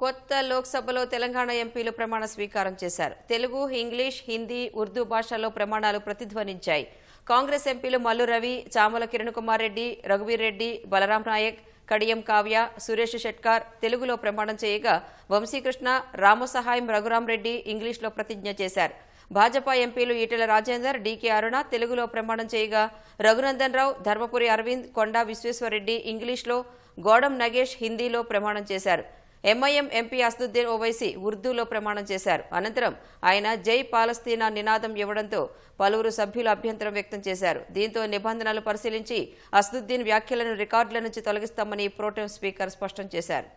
కొత్త లోక్సభలో తెలంగాణ ఎంపీలు ప్రమాణ స్వీకారం చేశారు తెలుగు ఇంగ్లీష్ హిందీ ఉర్దూ భాషల్లో ప్రమాణాలు ప్రతిధ్వనించాయి కాంగ్రెస్ ఎంపీలు మల్లు రవి చామల కిరణ్ కుమార్ రెడ్డి రఘువీర్ రెడ్డి బలరాం నాయక్ కడియం కావ్య సురేష్ షెట్కార్ తెలుగులో ప్రమాణం చేయగా వంశీకృష్ణ రామసహాయం రఘురాం రెడ్డి ఇంగ్లీష్లో ప్రతిజ్ఞ చేశారు భాజపా ఎంపీలు ఈటెల రాజేందర్ డీకే అరుణ తెలుగులో ప్రమాణం చేయగా రఘునందన్ రావు ధర్మపురి అరవింద్ కొండా విశ్వేశ్వరరెడ్డి ఇంగ్లీష్లో గోడం నగేష్ హిందీలో ప్రమాణం చేశారు ఎంఐఎం ఎంపీ అసదుద్దీన్ ఓవైసీ ఉర్దూలో ప్రమాణం చేశారు అనంతరం ఆయన జై పాలస్తీనా నినాదం ఇవ్వడంతో పలువురు సభ్యులు అభ్యంతరం వ్యక్తం చేశారు దీంతో నిబంధనలు పరిశీలించి అసదుద్దీన్ వ్యాఖ్యలను రికార్డుల నుంచి తొలగిస్తామని ప్రోటెం స్పీకర్ స్పష్టం చేశారు